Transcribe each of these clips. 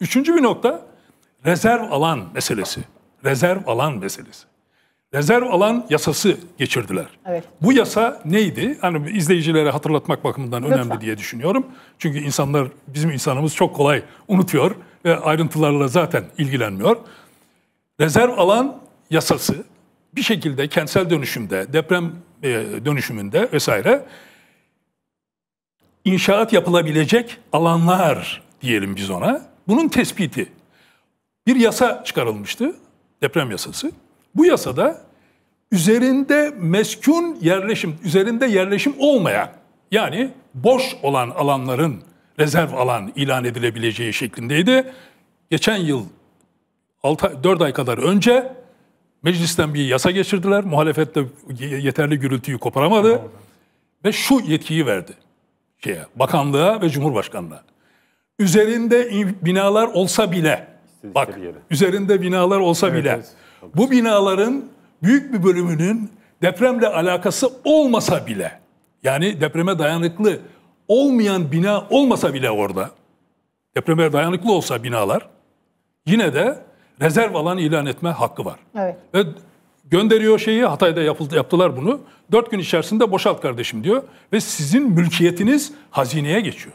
Üçüncü bir nokta rezerv alan meselesi. Rezerv alan meselesi. Rezerv alan yasası geçirdiler. Evet. Bu yasa neydi? Hani izleyicilere hatırlatmak bakımından Lütfen. önemli diye düşünüyorum. Çünkü insanlar, bizim insanımız çok kolay unutuyor ve ayrıntılarla zaten ilgilenmiyor. Rezerv alan yasası bir şekilde kentsel dönüşümde, deprem e, dönüşümünde vesaire inşaat yapılabilecek alanlar diyelim biz ona bunun tespiti. Bir yasa çıkarılmıştı, deprem yasası. Bu yasada üzerinde meskun yerleşim, üzerinde yerleşim olmayan yani boş olan alanların rezerv alan ilan edilebileceği şeklindeydi. Geçen yıl 6, 4 ay kadar önce meclisten bir yasa geçirdiler. Muhalefet de yeterli gürültüyü koparamadı ve şu yetkiyi verdi şeye, bakanlığa ve cumhurbaşkanına üzerinde binalar olsa bile bak üzerinde binalar olsa evet, bile evet. bu binaların büyük bir bölümünün depremle alakası olmasa bile yani depreme dayanıklı olmayan bina olmasa bile orada depreme dayanıklı olsa binalar yine de rezerv alan ilan etme hakkı var. Evet. Ve gönderiyor şeyi Hatay'da yapıldı, yaptılar bunu. Dört gün içerisinde boşalt kardeşim diyor ve sizin mülkiyetiniz hazineye geçiyor.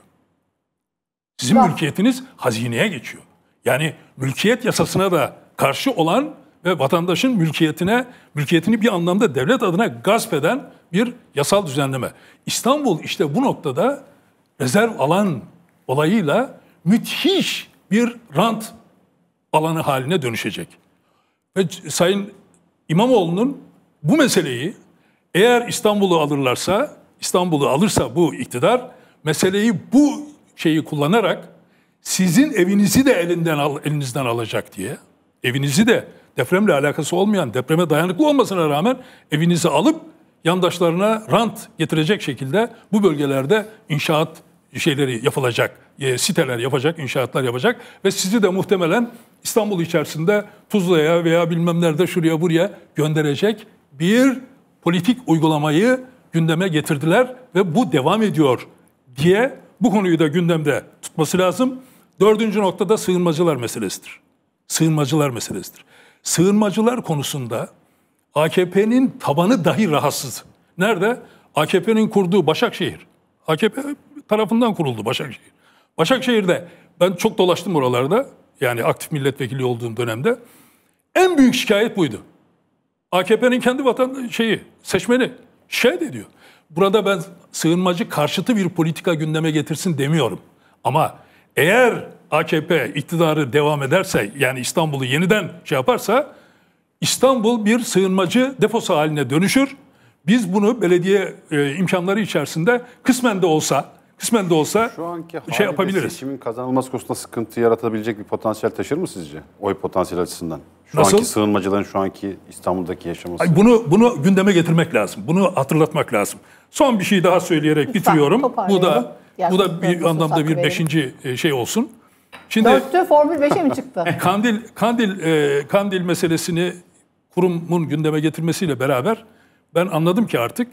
Sizin Var. mülkiyetiniz hazineye geçiyor. Yani mülkiyet yasasına da karşı olan ve vatandaşın mülkiyetine, mülkiyetini bir anlamda devlet adına gasp eden bir yasal düzenleme. İstanbul işte bu noktada rezerv alan olayıyla müthiş bir rant alanı haline dönüşecek. Ve Sayın İmamoğlu'nun bu meseleyi eğer İstanbul'u alırlarsa, İstanbul'u alırsa bu iktidar meseleyi bu şeyi kullanarak sizin evinizi de elinden al, elinizden alacak diye. Evinizi de depremle alakası olmayan, depreme dayanıklı olmasına rağmen evinizi alıp yandaşlarına rant getirecek şekilde bu bölgelerde inşaat şeyleri yapılacak, e, siteler yapacak, inşaatlar yapacak ve sizi de muhtemelen İstanbul içerisinde Tuzla'ya veya bilmem nerede şuraya buraya gönderecek bir politik uygulamayı gündeme getirdiler ve bu devam ediyor diye bu konuyu da gündemde tutması lazım. Dördüncü noktada sığınmacılar meselesidir. Sığınmacılar meselesidir. Sığınmacılar konusunda AKP'nin tabanı dahi rahatsız. Nerede? AKP'nin kurduğu Başakşehir. AKP tarafından kuruldu Başakşehir. Başakşehir'de ben çok dolaştım oralarda. Yani aktif milletvekili olduğum dönemde. En büyük şikayet buydu. AKP'nin kendi vatan şeyi, seçmeni şikayet ediyor. Burada ben sığınmacı karşıtı bir politika gündeme getirsin demiyorum. Ama eğer AKP iktidarı devam ederse yani İstanbul'u yeniden şey yaparsa İstanbul bir sığınmacı deposu haline dönüşür. Biz bunu belediye e, imkanları içerisinde kısmen de olsa kısmen de olsa Şu anki şey yapabiliriz. Seçimin kazanılması konusunda sıkıntı yaratabilecek bir potansiyel taşır mı sizce? Oy potansiyel açısından. Şu Nasıl? anki sığınmacıların şu anki İstanbul'daki yaşaması. Ay bunu bunu gündeme getirmek lazım. Bunu hatırlatmak lazım. Son bir şey daha söyleyerek Lütfen, bitiriyorum. Bu da bu da bir anlamda bir beşinci e, şey olsun. Şimdi Dörtlü Formül 5'e mi çıktı? E, Kandil Kandil e, Kandil meselesini kurumun gündeme getirmesiyle beraber ben anladım ki artık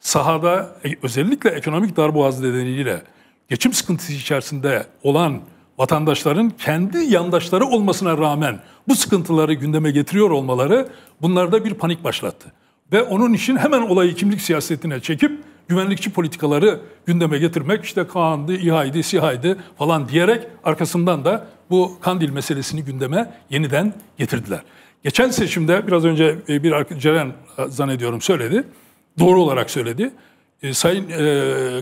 sahada e, özellikle ekonomik darboğaz nedeniyle geçim sıkıntısı içerisinde olan vatandaşların kendi yandaşları olmasına rağmen bu sıkıntıları gündeme getiriyor olmaları bunlarda bir panik başlattı ve onun için hemen olayı kimlik siyasetine çekip güvenlikçi politikaları gündeme getirmek işte Kaan'dı, İHA'ydı, SİHA'ydı falan diyerek arkasından da bu Kandil meselesini gündeme yeniden getirdiler. Geçen seçimde biraz önce e, bir Ceren e, zannediyorum söyledi. Doğru olarak söyledi. E, Sayın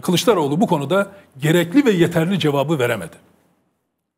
Kılıçdaroğlu bu konuda gerekli ve yeterli cevabı veremedi.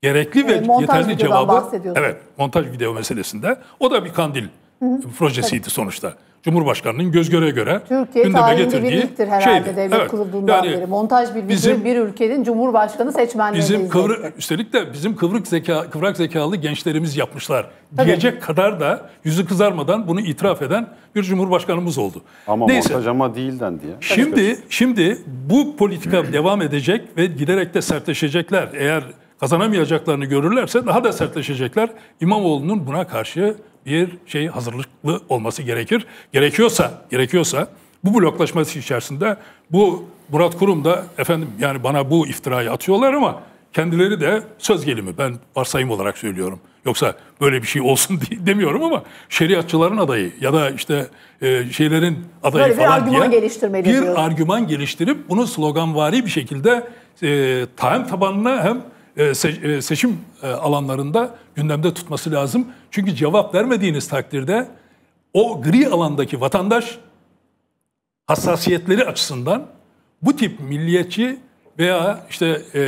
Gerekli e, ve yeterli cevabı Evet, montaj video meselesinde. O da bir kandil hı hı. projesiydi Tabii. sonuçta. Cumhurbaşkanının göz göre göre Türkiye gündeme getirdiği ilktir herhalde şeydi. devlet evet. kurulduğundan yani beri. Montaj bir bizim, bir ülkenin cumhurbaşkanı seçmenleri bizim kıvrı, Üstelik de bizim kıvrık zeka, kıvrak zekalı gençlerimiz yapmışlar. Tabii. Diyecek kadar da yüzü kızarmadan bunu itiraf eden bir cumhurbaşkanımız oldu. Ama Neyse. montaj ama değilden diye. Şimdi, şimdi bu politika devam edecek ve giderek de sertleşecekler. Eğer kazanamayacaklarını görürlerse daha da sertleşecekler. İmamoğlu'nun buna karşı bir şey hazırlıklı olması gerekir. Gerekiyorsa, gerekiyorsa bu bloklaşması içerisinde bu Murat Kurum da efendim yani bana bu iftirayı atıyorlar ama kendileri de söz gelimi ben varsayım olarak söylüyorum. Yoksa böyle bir şey olsun diye demiyorum ama şeriatçıların adayı ya da işte e, şeylerin adayı böyle falan bir argüman diye bir diyorsun. argüman geliştirip bunu sloganvari bir şekilde e, hem tabanına hem e, e, seçim e, alanlarında gündemde tutması lazım. Çünkü cevap vermediğiniz takdirde o gri alandaki vatandaş hassasiyetleri açısından bu tip milliyetçi veya işte e,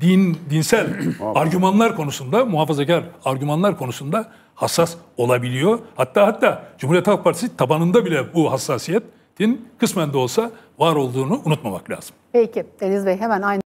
din dinsel argümanlar konusunda muhafazakar argümanlar konusunda hassas olabiliyor. Hatta hatta Cumhuriyet Halk Partisi tabanında bile bu hassasiyetin kısmen de olsa var olduğunu unutmamak lazım. Peki Deniz Bey hemen aynı